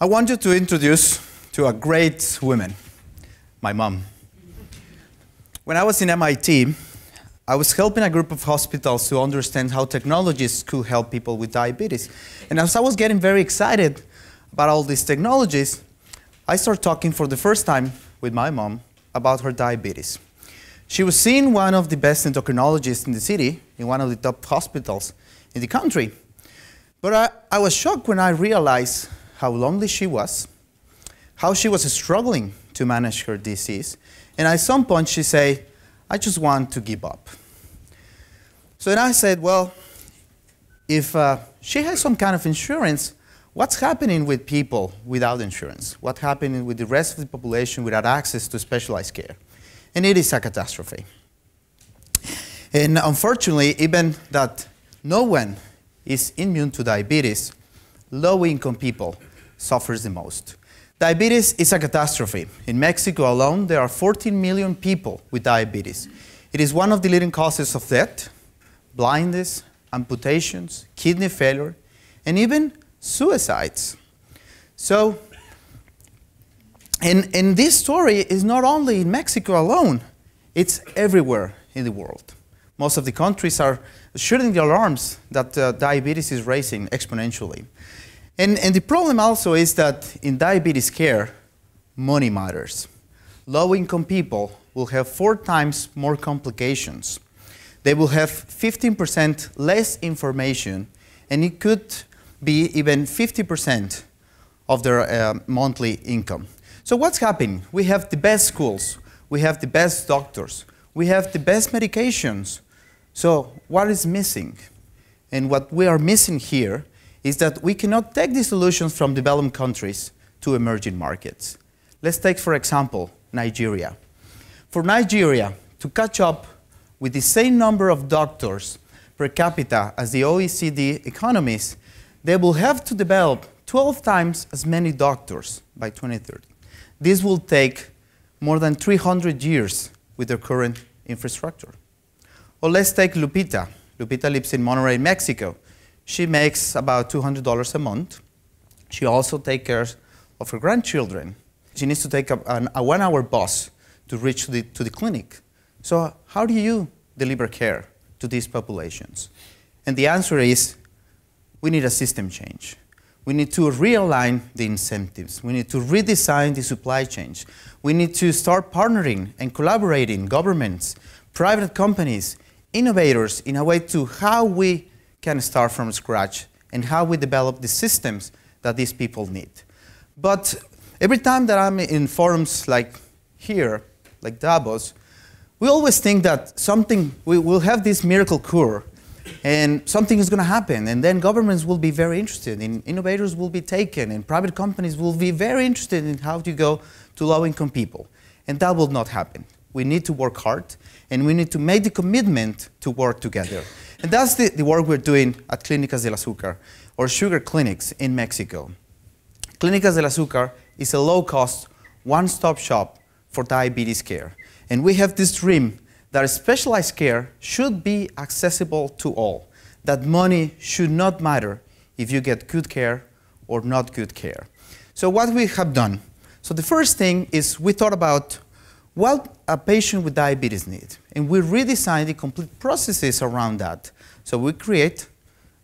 I want you to introduce to a great woman, my mom. When I was in MIT, I was helping a group of hospitals to understand how technologies could help people with diabetes. And as I was getting very excited about all these technologies, I started talking for the first time with my mom about her diabetes. She was seeing one of the best endocrinologists in the city, in one of the top hospitals in the country. But I, I was shocked when I realized how lonely she was, how she was struggling to manage her disease, and at some point she said, I just want to give up. So then I said, well, if uh, she has some kind of insurance, what's happening with people without insurance? What's happening with the rest of the population without access to specialized care? and it is a catastrophe. And unfortunately, even that no one is immune to diabetes, low-income people suffers the most. Diabetes is a catastrophe. In Mexico alone, there are 14 million people with diabetes. It is one of the leading causes of death, blindness, amputations, kidney failure, and even suicides. So and, and this story is not only in Mexico alone, it's everywhere in the world. Most of the countries are shooting the alarms that uh, diabetes is rising exponentially. And, and the problem also is that in diabetes care, money matters. Low income people will have four times more complications. They will have 15% less information, and it could be even 50% of their uh, monthly income. So what's happening? We have the best schools, we have the best doctors, we have the best medications. So what is missing? And what we are missing here is that we cannot take the solutions from developed countries to emerging markets. Let's take, for example, Nigeria. For Nigeria to catch up with the same number of doctors per capita as the OECD economies, they will have to develop 12 times as many doctors by 2030. This will take more than 300 years with the current infrastructure. Or let's take Lupita. Lupita lives in Monterrey, Mexico. She makes about $200 a month. She also takes care of her grandchildren. She needs to take a, an, a one-hour bus to reach the, to the clinic. So how do you deliver care to these populations? And the answer is, we need a system change. We need to realign the incentives. We need to redesign the supply chains. We need to start partnering and collaborating governments, private companies, innovators in a way to how we can start from scratch and how we develop the systems that these people need. But every time that I'm in forums like here, like Davos, we always think that something, we will have this miracle cure and something is going to happen and then governments will be very interested and innovators will be taken and private companies will be very interested in how to go to low income people and that will not happen we need to work hard and we need to make the commitment to work together and that's the, the work we're doing at clinicas del azúcar or sugar clinics in mexico clinicas del azúcar is a low cost one-stop shop for diabetes care and we have this dream that specialized care should be accessible to all, that money should not matter if you get good care or not good care. So what we have done, so the first thing is we thought about what a patient with diabetes needs, and we redesigned the complete processes around that. So we create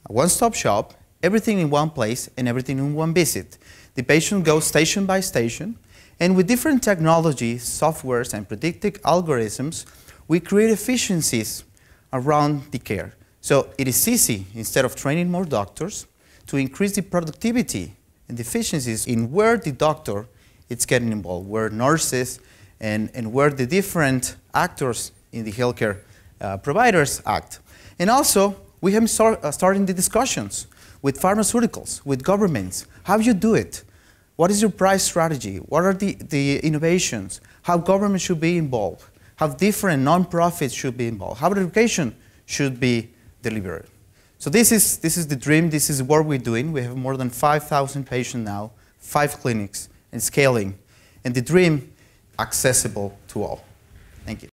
a one-stop shop, everything in one place and everything in one visit. The patient goes station by station, and with different technology, softwares, and predictive algorithms, we create efficiencies around the care. So it is easy, instead of training more doctors, to increase the productivity and efficiencies in where the doctor is getting involved, where nurses and, and where the different actors in the healthcare uh, providers act. And also, we have start, uh, the discussions with pharmaceuticals, with governments. How you do it? What is your price strategy? What are the, the innovations? How government should be involved? how different nonprofits should be involved, how education should be delivered. So this is, this is the dream, this is what we're doing. We have more than 5,000 patients now, five clinics, and scaling. And the dream, accessible to all. Thank you.